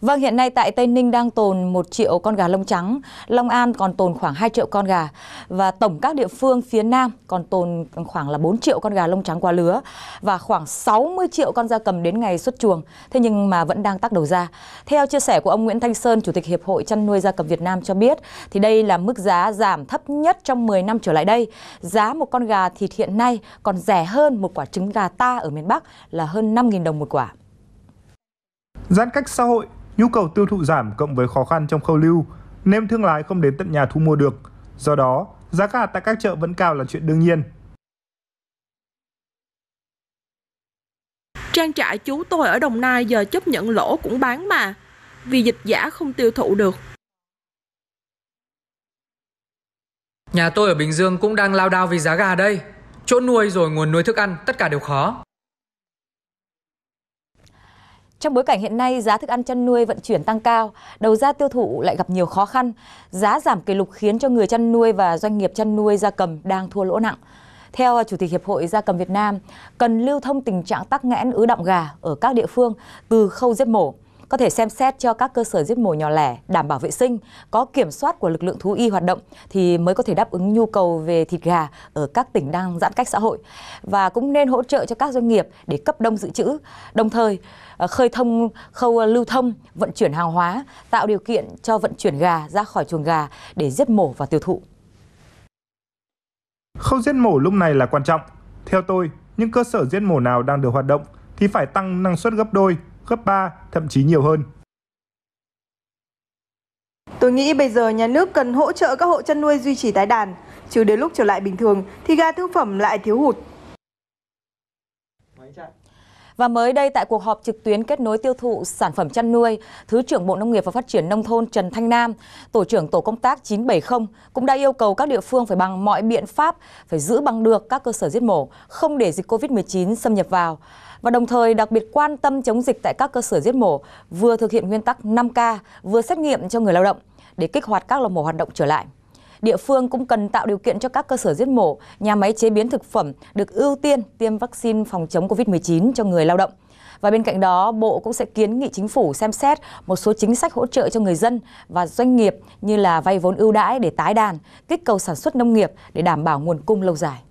Vâng, hiện nay tại Tây Ninh đang tồn 1 triệu con gà lông trắng, Long An còn tồn khoảng 2 triệu con gà và tổng các địa phương phía Nam còn tồn khoảng là 4 triệu con gà lông trắng qua lứa và khoảng 60 triệu con gia cầm đến ngày xuất chuồng, thế nhưng mà vẫn đang tác đầu ra. Theo chia sẻ của ông Nguyễn Thanh Sơn, Chủ tịch Hiệp hội chăn nuôi gia cầm Việt Nam cho biết, thì đây là mức giá giảm thấp nhất trong 10 năm trở lại đây. Giá một con gà thịt hiện nay còn rẻ hơn một quả trứng gà ta ở miền Bắc là hơn 5.000 đồng một quả. Giãn cách xã hội nhu cầu tiêu thụ giảm cộng với khó khăn trong khâu lưu nên thương lái không đến tận nhà thu mua được. Do đó, giá cả tại các chợ vẫn cao là chuyện đương nhiên. Trang trại chú tôi ở Đồng Nai giờ chấp nhận lỗ cũng bán mà, vì dịch giả không tiêu thụ được. Nhà tôi ở Bình Dương cũng đang lao đao vì giá gà đây. Chỗ nuôi rồi nguồn nuôi thức ăn, tất cả đều khó. Trong bối cảnh hiện nay, giá thức ăn chăn nuôi vận chuyển tăng cao, đầu ra tiêu thụ lại gặp nhiều khó khăn. Giá giảm kỷ lục khiến cho người chăn nuôi và doanh nghiệp chăn nuôi gia cầm đang thua lỗ nặng. Theo Chủ tịch Hiệp hội Gia cầm Việt Nam, cần lưu thông tình trạng tắc nghẽn ứ động gà ở các địa phương từ khâu giết mổ có thể xem xét cho các cơ sở giết mổ nhỏ lẻ đảm bảo vệ sinh, có kiểm soát của lực lượng thú y hoạt động thì mới có thể đáp ứng nhu cầu về thịt gà ở các tỉnh đang giãn cách xã hội và cũng nên hỗ trợ cho các doanh nghiệp để cấp đông dự trữ, đồng thời à, khơi thông khâu à, lưu thông vận chuyển hàng hóa, tạo điều kiện cho vận chuyển gà ra khỏi chuồng gà để giết mổ và tiêu thụ. Khâu giết mổ lúc này là quan trọng. Theo tôi, những cơ sở giết mổ nào đang được hoạt động thì phải tăng năng suất gấp đôi gấp 3, thậm chí nhiều hơn. Tôi nghĩ bây giờ nhà nước cần hỗ trợ các hộ chăn nuôi duy trì tái đàn, chứ đến lúc trở lại bình thường thì gà thương phẩm lại thiếu hụt. Và mới đây tại cuộc họp trực tuyến kết nối tiêu thụ sản phẩm chăn nuôi, Thứ trưởng Bộ Nông nghiệp và Phát triển Nông thôn Trần Thanh Nam, Tổ trưởng Tổ công tác 970 cũng đã yêu cầu các địa phương phải bằng mọi biện pháp phải giữ bằng được các cơ sở giết mổ, không để dịch COVID-19 xâm nhập vào và đồng thời đặc biệt quan tâm chống dịch tại các cơ sở giết mổ, vừa thực hiện nguyên tắc 5K, vừa xét nghiệm cho người lao động để kích hoạt các lò mổ hoạt động trở lại địa phương cũng cần tạo điều kiện cho các cơ sở giết mổ, nhà máy chế biến thực phẩm được ưu tiên tiêm vaccine phòng chống COVID-19 cho người lao động. Và bên cạnh đó, Bộ cũng sẽ kiến nghị chính phủ xem xét một số chính sách hỗ trợ cho người dân và doanh nghiệp như là vay vốn ưu đãi để tái đàn, kích cầu sản xuất nông nghiệp để đảm bảo nguồn cung lâu dài.